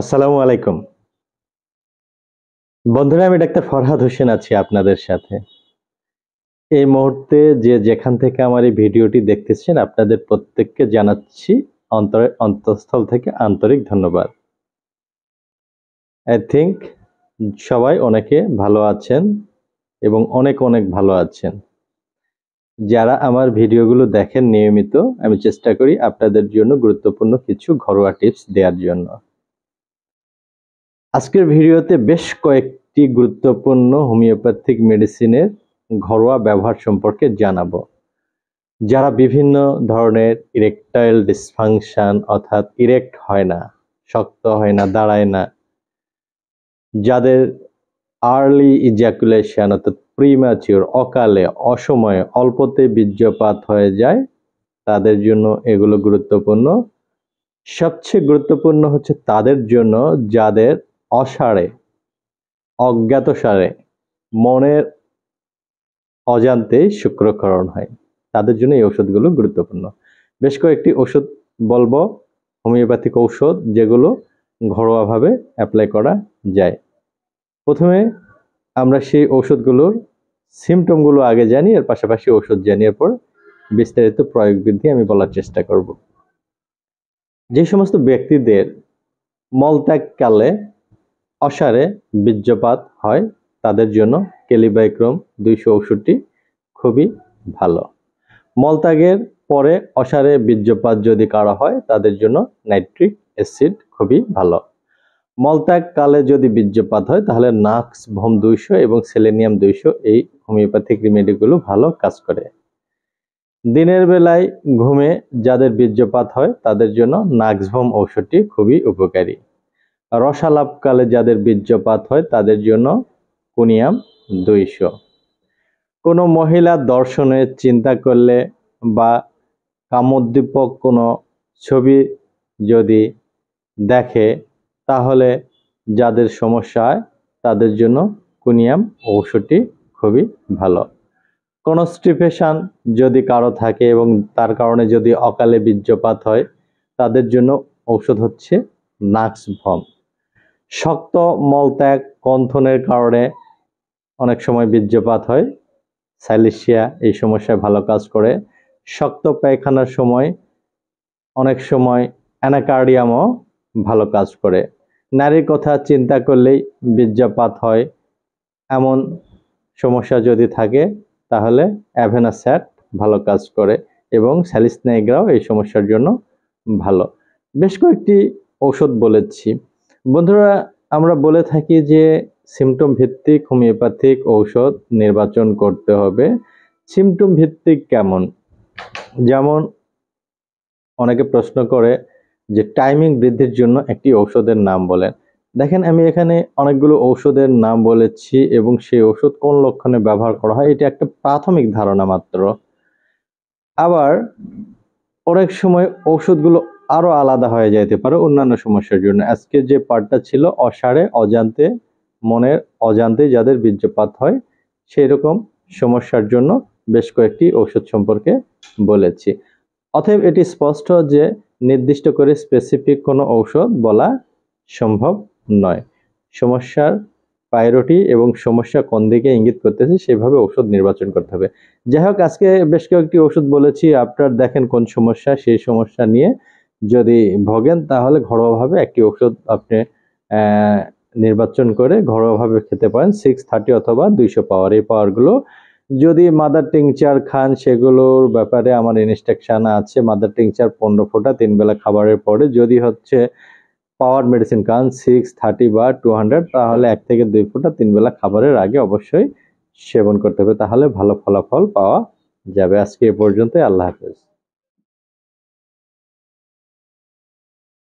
আসসালামু আলাইকুম বন্ধুরা আমি ডাক্তার ফরহাদ হোসেন আছি আপনাদের সাথে এই মুহূর্তে যে যেখান থেকে আমার এই ভিডিওটি দেখতেছেন আপনাদের প্রত্যেককে জানাচ্ছি অন্তরের অন্তঃস্থল থেকে আন্তরিক ধন্যবাদ আই থিঙ্ক সবাই অনেকে ভালো আছেন এবং অনেক অনেক ভালো আছেন যারা আমার ভিডিওগুলো দেখেন নিয়মিত আমি চেষ্টা করি আপনাদের জন্য গুরুত্বপূর্ণ কিছু ঘরোয়া টিপস দেওয়ার জন্য আজকের ভিডিওতে বেশ কয়েকটি গুরুত্বপূর্ণ হোমিওপ্যাথিক মেডিসিনের ঘরোয়া ব্যবহার সম্পর্কে জানাবো যারা বিভিন্ন ধরনের ইরেকটাইল ডিসফাংশন অর্থাৎ ইরেক্ট হয় না শক্ত হয় না দাঁড়ায় না যাদের আর্লি ইজাকুলেশন অর্থাৎ প্রিম্যাচিওর অকালে অসময়ে অল্পতে বীর্যপাত হয়ে যায় তাদের জন্য এগুলো গুরুত্বপূর্ণ সবচেয়ে গুরুত্বপূর্ণ হচ্ছে তাদের জন্য যাদের অসারে অজ্ঞাতসারে মনের অজান্তে শুক্রকরণ হয় তাদের জন্য এই ওষুধগুলো গুরুত্বপূর্ণ বেশ কয়েকটি ওষুধ বলবো হোমিওপ্যাথিক ঔষধ যেগুলো ঘরোয়াভাবে অ্যাপ্লাই করা যায় প্রথমে আমরা সেই ওষুধগুলোর সিমটমগুলো আগে জানি এর পাশাপাশি ওষুধ জানিয়ে পর বিস্তারিত প্রয়োগ বৃদ্ধি আমি বলার চেষ্টা করব যে সমস্ত ব্যক্তিদের মলত্যাগকালে অসারে বীর্যপাত হয় তাদের জন্য কেলিবাইক্রম দুইশো ঔষধটি খুবই ভালো মলত্যাগের পরে অসারে বীর্যপাত যদি কারা হয় তাদের জন্য নাইট্রিক অ্যাসিড খুবই ভালো মলত্যাগকালে যদি বীর্যপাত হয় তাহলে নাক্স ভোম দুইশো এবং সেলেনিয়াম দুইশো এই হোমিওপ্যাথিক রিমেডিগুলো ভালো কাজ করে দিনের বেলায় ঘুমে যাদের বীর্যপাত হয় তাদের জন্য নাক্সভোম ঔষধটি খুবই উপকারী রসালাপকালে যাদের বীর্যপাত হয় তাদের জন্য কুনিয়াম দুইশো কোনো মহিলা দর্শনের চিন্তা করলে বা কামোদ্দীপক কোনো ছবি যদি দেখে তাহলে যাদের সমস্যা হয় তাদের জন্য কুনিয়াম ঔষধটি খুবই ভালো কনস্টিপেশান যদি কারো থাকে এবং তার কারণে যদি অকালে বীর্যপাত হয় তাদের জন্য ঔষধ হচ্ছে নাক্স ভম শক্ত মলত্যাগ কন্থনের কারণে অনেক সময় বীর্যপাত হয় সাইলিশিয়া এই সমস্যায় ভালো কাজ করে শক্ত পায়খানার সময় অনেক সময় অ্যানাকার্ডিয়ামও ভালো কাজ করে নারীর কথা চিন্তা করলেই বীর্যপাত হয় এমন সমস্যা যদি থাকে তাহলে অ্যাভেনাস্যাট ভালো কাজ করে এবং স্যালিস্নাইগ্রাও এই সমস্যার জন্য ভালো বেশ কয়েকটি ঔষধ বলেছি বন্ধুরা আমরা বলে থাকি যে সিমটম ভিত্তিক হোমিওপ্যাথিক ঔষধ নির্বাচন করতে হবে সিমটম ভিত্তিক কেমন যেমন অনেকে প্রশ্ন করে যে টাইমিং বৃদ্ধির জন্য একটি ঔষধের নাম বলেন দেখেন আমি এখানে অনেকগুলো ঔষধের নাম বলেছি এবং সেই ঔষধ কোন লক্ষণে ব্যবহার করা হয় এটা একটা প্রাথমিক ধারণা মাত্র আবার অনেক সময় ঔষধগুলো আরও আলাদা হয়ে যাইতে পারে অন্যান্য সমস্যার জন্য আজকে যে পার্টটা ছিল অসারে অজান্তে মনের অজান্তে যাদের বীর্যপাত হয় সেই রকম সমস্যার জন্য বেশ কয়েকটি ওষুধ সম্পর্কে বলেছি অতএব এটি স্পষ্ট যে নির্দিষ্ট করে স্পেসিফিক কোনো ঔষধ বলা সম্ভব নয় সমস্যার পায়রটি এবং সমস্যা কোন দিকে ইঙ্গিত করতেছে সেভাবে ওষুধ নির্বাচন করতে হবে যাই হোক আজকে বেশ কয়েকটি ওষুধ বলেছি আপনার দেখেন কোন সমস্যা সেই সমস্যা নিয়ে যদি ভোগেন তাহলে ঘরোয়াভাবে একটি ওষুধ আপনি নির্বাচন করে ঘরোয়াভাবে খেতে পারেন সিক্স থার্টি অথবা দুইশো পাওয়ার এই পাওয়ারগুলো যদি মাদার টিংচার খান সেগুলোর ব্যাপারে আমার ইনস্ট্রাকশান আছে মাদার টিংচার পনেরো ফোটা তিন বেলা খাবারের পরে যদি হচ্ছে পাওয়ার মেডিসিন খান সিক্স থার্টি বা টু হান্ড্রেড তাহলে এক থেকে দুই ফোটা তিন বেলা খাবারের আগে অবশ্যই সেবন করতে হবে তাহলে ভালো ফলাফল পাওয়া যাবে আজকে এ পর্যন্তই আল্লাহ হাফেজ